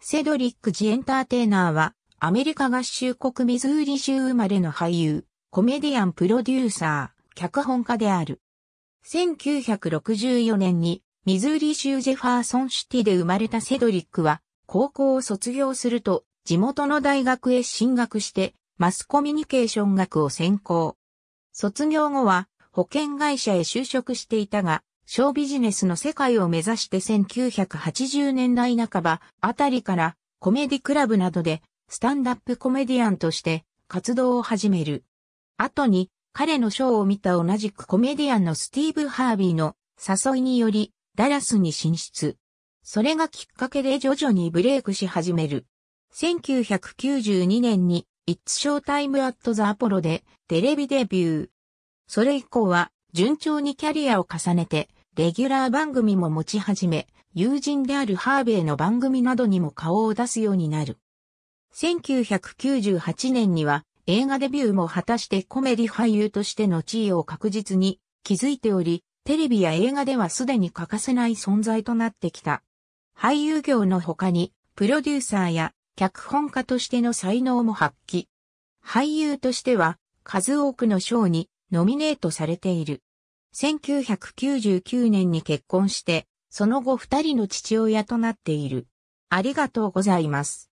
セドリック・ジ・エンターテイナーは、アメリカ合衆国ミズーリ州生まれの俳優、コメディアンプロデューサー、脚本家である。1964年に、ミズーリ州ジェファーソンシティで生まれたセドリックは、高校を卒業すると、地元の大学へ進学して、マスコミュニケーション学を専攻。卒業後は、保険会社へ就職していたが、小ビジネスの世界を目指して1980年代半ばあたりからコメディクラブなどでスタンダップコメディアンとして活動を始める。後に彼のショーを見た同じくコメディアンのスティーブ・ハービーの誘いによりダラスに進出。それがきっかけで徐々にブレイクし始める。1992年に It's Showtime at the Apollo でテレビデビュー。それ以降は順調にキャリアを重ねてレギュラー番組も持ち始め、友人であるハーベイの番組などにも顔を出すようになる。1998年には映画デビューも果たしてコメディ俳優としての地位を確実に築いており、テレビや映画ではすでに欠かせない存在となってきた。俳優業の他に、プロデューサーや脚本家としての才能も発揮。俳優としては、数多くの賞にノミネートされている。1999年に結婚して、その後二人の父親となっている。ありがとうございます。